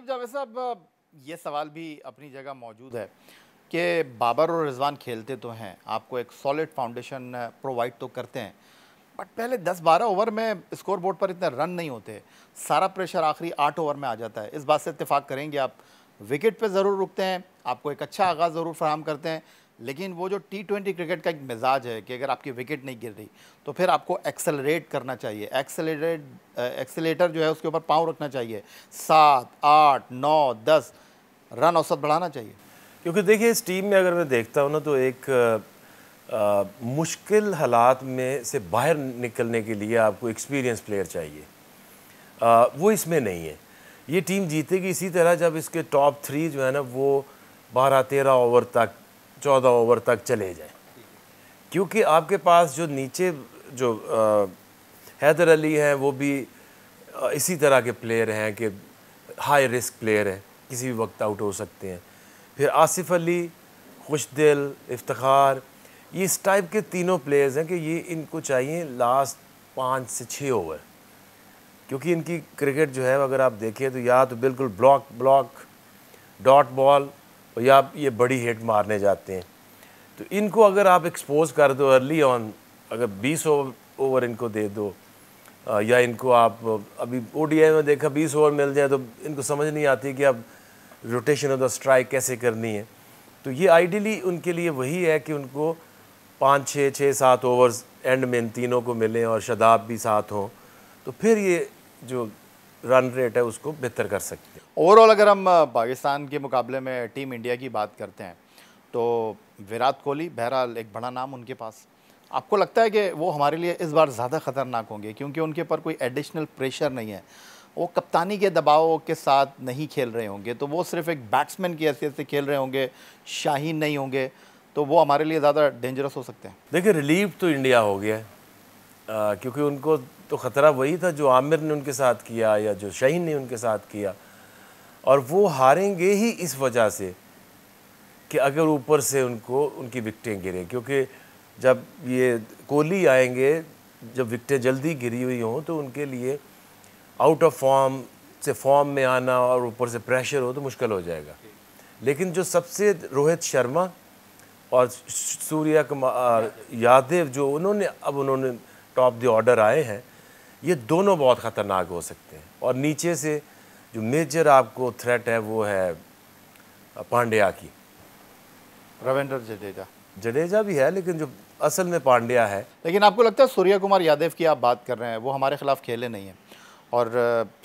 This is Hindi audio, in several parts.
आकिब जावेद साहब ये सवाल भी अपनी जगह मौजूद है कि बाबर और रिजवान खेलते तो हैं आपको एक सॉलिड फाउंडेशन प्रोवाइड तो करते हैं बट पहले 10-12 ओवर में स्कोर बोर्ड पर इतने रन नहीं होते सारा प्रेशर आखिरी आठ ओवर में आ जाता है इस बात से इतफाक़ करेंगे आप विकेट पे ज़रूर रुकते हैं आपको एक अच्छा आगाज़ ज़रूर फराम करते हैं लेकिन वो जो टी ट्वेंटी क्रिकेट का एक मिजाज है कि अगर आपकी विकेट नहीं गिर रही तो फिर आपको एक्सेलरेट करना चाहिए एक्सेलरेट एक्सेलेटर जो है उसके ऊपर पाँव रखना चाहिए सात आठ नौ दस रन औसत बढ़ाना चाहिए क्योंकि देखिए इस टीम में अगर मैं देखता हूँ ना तो एक आ, मुश्किल हालात में से बाहर निकलने के लिए आपको एक्सपीरियंस प्लेयर चाहिए आ, वो इसमें नहीं है ये टीम जीतेगी इसी तरह जब इसके टॉप थ्री जो है ना वो बारह तेरह ओवर तक चौदह ओवर तक चले जाए क्योंकि आपके पास जो नीचे जो आ, हैदर अली हैं वो भी आ, इसी तरह के प्लेयर हैं कि हाई रिस्क प्लेयर हैं किसी भी वक्त आउट हो सकते हैं फिर आसिफ अली खुश दिल इफ्तार ये इस टाइप के तीनों प्लेयर्स हैं कि ये इनको चाहिए लास्ट पाँच से छः ओवर क्योंकि इनकी क्रिकेट जो है अगर आप देखें तो या तो बिल्कुल ब्लॉक ब्लॉक डॉट बॉल और या आप ये बड़ी हिट मारने जाते हैं तो इनको अगर आप एक्सपोज कर दो अर्ली ऑन अगर 20 ओवर इनको दे दो या इनको आप अभी ओ में देखा 20 ओवर मिल जाए तो इनको समझ नहीं आती कि अब रोटेशन ऑफ द स्ट्राइक कैसे करनी है तो ये आइडियली उनके लिए वही है कि उनको पाँच छः छः सात ओवर्स एंड में इन तीनों को मिलें और शदाब भी साथ हों तो फिर ये जो रन रेट है उसको बेहतर कर सकते हैं ओवरऑल अगर हम पाकिस्तान के मुकाबले में टीम इंडिया की बात करते हैं तो विराट कोहली बहरहाल एक बड़ा नाम उनके पास आपको लगता है कि वो हमारे लिए इस बार ज़्यादा ख़तरनाक होंगे क्योंकि उनके ऊपर कोई एडिशनल प्रेशर नहीं है वो कप्तानी के दबाव के साथ नहीं खेल रहे होंगे तो वो सिर्फ एक बैट्समैन की हैसियत से खेल रहे होंगे शाहीन नहीं होंगे तो वो हमारे लिए ज़्यादा डेंजरस हो सकते हैं देखिए रिलीव तो इंडिया हो गया है क्योंकि उनको तो ख़तरा वही था जो आमिर ने उनके साथ किया या जो शहीन ने उनके साथ किया और वो हारेंगे ही इस वजह से कि अगर ऊपर से उनको उनकी विकटें गिरें क्योंकि जब ये कोहली आएंगे जब विकटें जल्दी गिरी हुई हों तो उनके लिए आउट ऑफ फॉर्म से फॉर्म में आना और ऊपर से प्रेशर हो तो मुश्किल हो जाएगा लेकिन जो सबसे रोहित शर्मा और सूर्या कुमार यादव जो उन्होंने अब उन्होंने टॉप द ऑर्डर आए हैं ये दोनों बहुत ख़तरनाक हो सकते हैं और नीचे से जो मेजर आपको थ्रेट है वो है पांड्या की रविंद्र जडेजा जडेजा भी है लेकिन जो असल में पांड्या है लेकिन आपको लगता है सूर्य कुमार यादव की आप बात कर रहे हैं वो हमारे खिलाफ खेले नहीं हैं और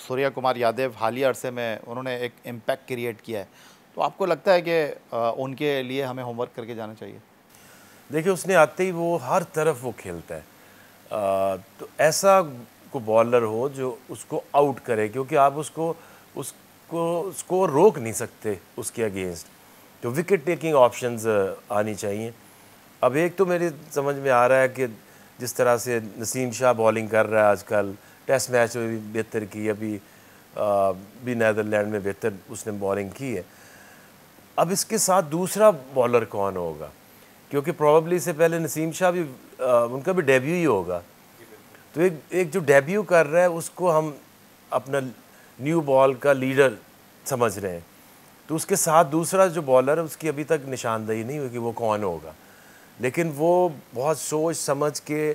सूर्य कुमार यादव हालिया अरसे में उन्होंने एक इम्पैक्ट क्रिएट किया है तो आपको लगता है कि उनके लिए हमें होमवर्क करके जाना चाहिए देखिए उसने आते ही वो हर तरफ वो खेलता है तो ऐसा को बॉलर हो जो उसको आउट करे क्योंकि आप उसको उसको स्कोर रोक नहीं सकते उसके अगेंस्ट तो विकेट टेकिंग ऑप्शंस आनी चाहिए अब एक तो मेरी समझ में आ रहा है कि जिस तरह से नसीम शाह बॉलिंग कर रहा है आजकल टेस्ट मैच में भी बेहतर की अभी आ, भी नदरलैंड में बेहतर उसने बॉलिंग की है अब इसके साथ दूसरा बॉलर कौन होगा क्योंकि प्रॉब्ली इससे पहले नसीम शाह भी आ, उनका भी डेब्यू ही होगा तो एक एक जो डेब्यू कर रहा है उसको हम अपना न्यू बॉल का लीडर समझ रहे हैं तो उसके साथ दूसरा जो बॉलर है उसकी अभी तक निशानदही नहीं हुई कि वो कौन होगा लेकिन वो बहुत सोच समझ के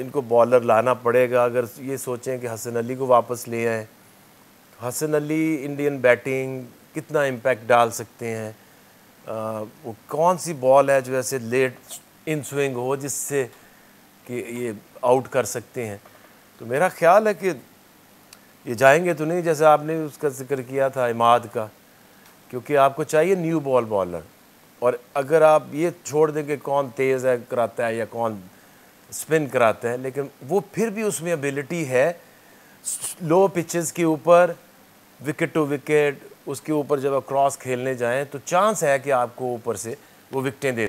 इनको बॉलर लाना पड़ेगा अगर ये सोचें कि हसन अली को वापस ले आएँ तो हसन अली इंडियन बैटिंग कितना इम्पैक्ट डाल सकते हैं वो कौन सी बॉल है जो ऐसे लेट इन स्विंग हो जिससे कि ये आउट कर सकते हैं तो मेरा ख्याल है कि ये जाएंगे तो नहीं जैसे आपने उसका जिक्र किया था इमाद का क्योंकि आपको चाहिए न्यू बॉल बॉलर और अगर आप ये छोड़ दें कि कौन तेज़ है कराता है या कौन स्पिन कराता है लेकिन वो फिर भी उसमें एबिलिटी है लो पिचेस के ऊपर विकेट टू विकेट उसके ऊपर जब आप क्रॉस खेलने जाएं तो चांस है कि आपको ऊपर से वो विकटें दे